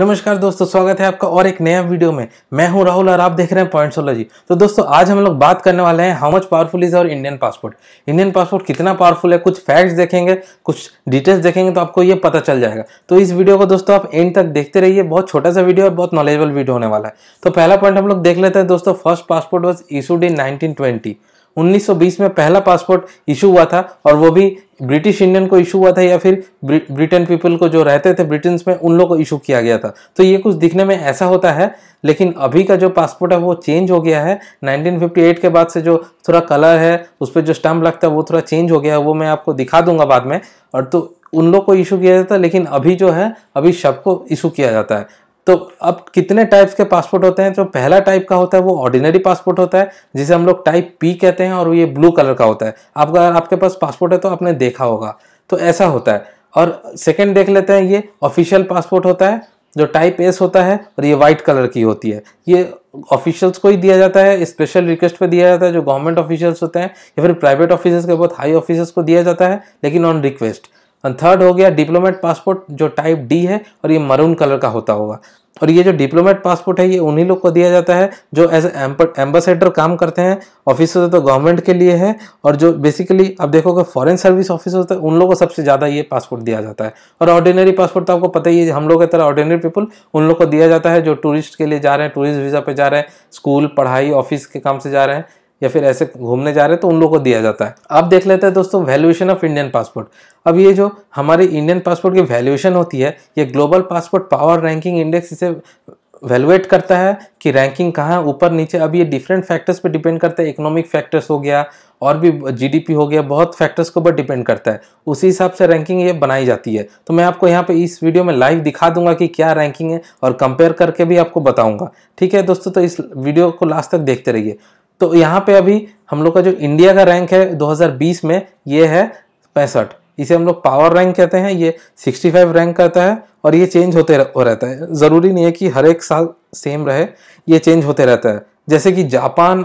नमस्कार दोस्तों स्वागत है आपका और एक नया वीडियो में मैं हूं राहुल और आप देख रहे हैं पॉइंटोलॉजी तो दोस्तों आज हम लोग बात करने वाले हैं हाउ मच पावरफुल इज और इंडियन पासपोर्ट इंडियन पासपोर्ट कितना पावरफुल है कुछ फैक्ट्स देखेंगे कुछ डिटेल्स देखेंगे तो आपको ये पता चल जाएगा तो इस वीडियो को दोस्तों आप एंड तक देखते रहिए बहुत छोटा सा वीडियो और बहुत नॉलेजेबल वीडियो होने वाला है तो पहला पॉइंट हम लोग देख लेते हैं दोस्तों first passport was issued in nineteen 1920 में पहला पासपोर्ट इशू हुआ था और वो भी ब्रिटिश इंडियन को इशू हुआ था या फिर ब्रिटेन पीपल को जो रहते थे ब्रिटेन में उन लोगों को इशू किया गया था तो ये कुछ दिखने में ऐसा होता है लेकिन अभी का जो पासपोर्ट है वो चेंज हो गया है 1958 के बाद से जो थोड़ा कलर है उस पर जो स्टम्प लगता है वो थोड़ा चेंज हो गया है वो मैं आपको दिखा दूंगा बाद में और तो उन लोग को इशू किया जाता है लेकिन अभी जो है अभी सबको इशू किया जाता है तो अब कितने टाइप्स के पासपोर्ट होते हैं जो पहला टाइप का होता है वो ऑर्डिनरी पासपोर्ट होता है जिसे हम लोग टाइप पी कहते हैं और ये ब्लू कलर का होता है आपका आपके पास पासपोर्ट है तो आपने देखा होगा तो ऐसा होता है और सेकेंड देख लेते हैं ये ऑफिशियल पासपोर्ट होता है जो टाइप एस होता है और ये वाइट कलर की होती है ये ऑफिशियल्स को ही दिया जाता है स्पेशल रिक्वेस्ट पे दिया जाता है जो गवर्नमेंट ऑफिशियल्स होते हैं या फिर प्राइवेट ऑफिसर्स के बहुत हाई ऑफिसर्स को दिया जाता है लेकिन ऑन रिक्वेस्ट एंड थर्ड हो गया डिप्लोमेट पासपोर्ट जो टाइप डी है और ये मरून कलर का होता होगा और ये जो डिप्लोमेट पासपोर्ट है ये उन्हीं लोग को दिया जाता है जो एज एम्बेसडर काम करते हैं ऑफिसर तो गवर्नमेंट के लिए है और जो बेसिकली आप देखोगे फॉरेन सर्विस ऑफिसर होते हैं उन लोगों को सबसे ज़्यादा ये पासपोर्ट दिया जाता है और ऑर्डिनरी पासपोर्ट तो आपको पता ही है हम लोग की तरह ऑर्डिनरी पीपल उन लोग को दिया जाता है जो टूरिस्ट के लिए जा रहे हैं टूरिस्ट वीज़ा पर जा रहे हैं स्कूल पढ़ाई ऑफिस के काम से जा रहे हैं या फिर ऐसे घूमने जा रहे हैं तो उन लोगों को दिया जाता है अब देख लेते हैं दोस्तों वैल्यूएशन ऑफ इंडियन पासपोर्ट अब ये जो हमारे इंडियन पासपोर्ट की वैल्यूएशन होती है ये global passport power ranking index इसे वैल्यूएट करता है कि रैंकिंग कहाँ ऊपर नीचे अब ये डिफरेंट फैक्टर्स पर डिपेंड करता है इकोनॉमिक फैक्टर्स हो गया और भी जीडीपी हो गया बहुत फैक्टर्स के ऊपर डिपेंड करता है उसी हिसाब से रैंकिंग ये बनाई जाती है तो मैं आपको यहाँ पे इस वीडियो में लाइव दिखा दूंगा कि क्या रैंकिंग है और कंपेयर करके भी आपको बताऊँगा ठीक है दोस्तों तो इस वीडियो को लास्ट तक देखते रहिए तो यहाँ पे अभी हम लोग का जो इंडिया का रैंक है 2020 में ये है पैंसठ इसे हम लोग पावर रैंक कहते हैं ये 65 रैंक कहता है और ये चेंज होते हो रहता है ज़रूरी नहीं है कि हर एक साल सेम रहे ये चेंज होते रहता है जैसे कि जापान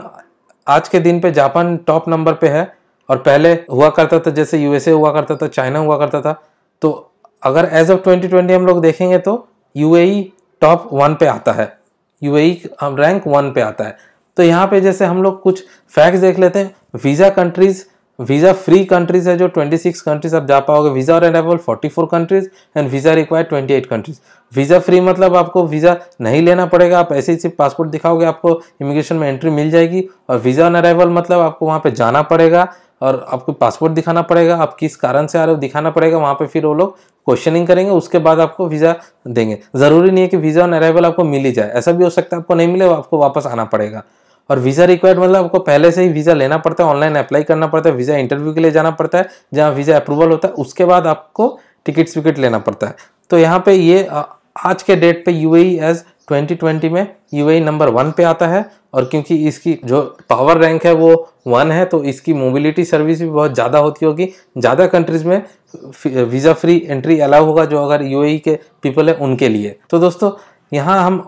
आज के दिन पे जापान टॉप नंबर पे है और पहले हुआ करता था जैसे यूएसए हुआ करता था चाइना हुआ करता था तो अगर एज ऑफ 2020 हम लोग देखेंगे तो यूएई टॉप वन पे आता है यूएई रैंक वन पे आता है तो यहाँ पे जैसे हम लोग कुछ फैक्ट्स देख लेते हैं visa countries visa free countries है जो 26 कंट्रीज आप जा पाओगे वीज़ा और enable 44 countries and visa require 28 countries visa free मतलब आपको वीज़ा नहीं लेना पड़ेगा आप ऐसे ही सिर्फ पासपोर्ट दिखाओगे आपको इमिग्रेशन में एंट्री मिल जाएगी और वीज़ा ऑन अराइवल मतलब आपको वहाँ पर जाना पड़ेगा और आपको पासपोर्ट दिखाना पड़ेगा आप किस कारण से आ रहे हो दिखाना पड़ेगा वहाँ पे फिर वो लोग क्वेश्चनिंग करेंगे उसके बाद आपको वीज़ा देंगे ज़रूरी नहीं है कि वीज़ा ऑन अराइवल आपको मिल ही जाए ऐसा भी हो सकता है आपको नहीं मिले आपको वापस आना पड़ेगा और वीज़ा रिक्वायर्ड मतलब आपको पहले से ही वीज़ा लेना पड़ता है ऑनलाइन अप्लाई करना पड़ता है वीज़ा इंटरव्यू के लिए जाना पड़ता है जहाँ वीज़ा अप्रूवल होता है उसके बाद आपको टिकट्स विकेट लेना पड़ता है तो यहाँ पे ये आज के डेट पे यू एज 2020 में यू नंबर वन पे आता है और क्योंकि इसकी जो पावर रैंक है वो वन है तो इसकी मोबिलिटी सर्विस भी बहुत ज़्यादा होती होगी ज़्यादा कंट्रीज़ में वीज़ा फ्री एंट्री अलाउ होगा जो अगर यू e के पीपल है उनके लिए तो दोस्तों यहाँ हम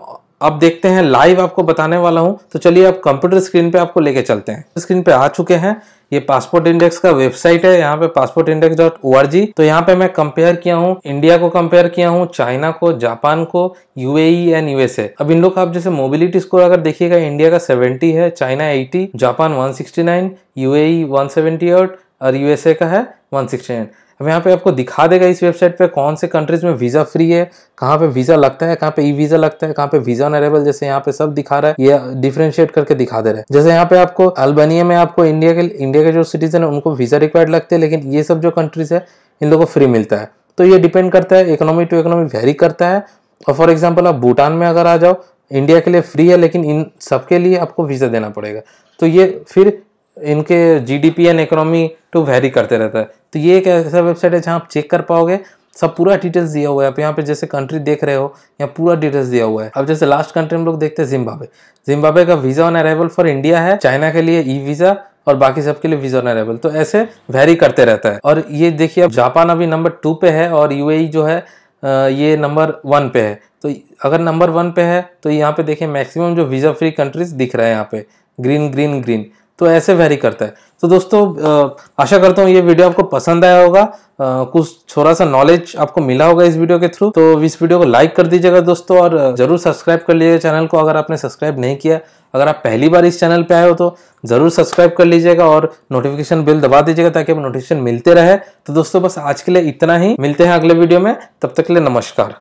अब देखते हैं लाइव आपको बताने वाला हूं तो चलिए आप कंप्यूटर स्क्रीन पे आपको लेके चलते हैं स्क्रीन पे आ चुके हैं ये पासपोर्ट इंडेक्स का वेबसाइट है यहाँ पे passport index dot O R G तो यहाँ पे मैं कंपेयर किया हूँ इंडिया को कंपेयर किया हूँ चाइना को जापान को यूएई एंड यूएसए अब इन लोग का आप जैसे मोबिलिटी स्कोर अगर देखिएगा इंडिया का 70 है चाइना 80 जापान 169 यूएई 178 और यूएसए का है 169 अब यहाँ पे आपको दिखा देगा इस वेबसाइट पे कौन से कंट्रीज़ में वीज़ा फ्री है कहाँ पे वीज़ा लगता है कहाँ पे ई वीज़ा लगता है कहाँ पे वीज़ा अरेबल जैसे यहाँ पे सब दिखा रहा है ये डिफ्रेंशिएट करके दिखा दे रहा है जैसे यहाँ पे आपको अल्बानिया में आपको इंडिया के इंडिया के जो सिटीजन है उनको वीज़ा रिक्वायर्ड लगते हैं लेकिन ये सब जो कंट्रीज़ है इन लोगों को फ्री मिलता है तो ये डिपेंड करता है इकोनॉमी टू इकोनॉमी वेरी करता है और फॉर एग्जाम्पल आप भूटान में अगर आ जाओ इंडिया के लिए फ्री है लेकिन इन सबके लिए आपको वीज़ा देना पड़ेगा तो ये फिर इनके G D P and economy to vary करते रहता है तो ये एक ऐसा वेबसाइट है जहाँ आप चेक कर पाओगे सब पूरा डिटेल्स दिया हुआ है आप यहाँ पे जैसे कंट्री देख रहे हो यहाँ पूरा डिटेल्स दिया हुआ है अब जैसे लास्ट कंट्री हम लोग देखते हैं जिम्बाब्वे जिम्बाब्वे का visa on arrival for India है चाइना के लिए ई वीज़ा और बाकी सबके लिए वीजा ऑन अरेबल तो ऐसे वेरी करते रहता है और ये देखिए अब जापान अभी नंबर टू पे है और यू e जो है ये नंबर वन पे है तो अगर नंबर वन पे है तो यहाँ पे देखिए मैक्सिमम जो वीज़ा फ्री कंट्रीज दिख रहा है यहाँ पे ग्रीन ग्रीन ग्रीन तो ऐसे वेरी करता है तो दोस्तों आशा करता हूँ ये वीडियो आपको पसंद आया होगा कुछ थोड़ा सा नॉलेज आपको मिला होगा इस वीडियो के थ्रू तो इस वीडियो को लाइक कर दीजिएगा दोस्तों और जरूर सब्सक्राइब कर लीजिएगा चैनल को अगर आपने सब्सक्राइब नहीं किया अगर आप पहली बार इस चैनल पे आए हो तो ज़रूर सब्सक्राइब कर लीजिएगा और नोटिफिकेशन बिल दबा दीजिएगा ताकि नोटिफिकेशन मिलते रहे तो दोस्तों बस आज के लिए इतना ही मिलते हैं अगले वीडियो में तब तक के लिए नमस्कार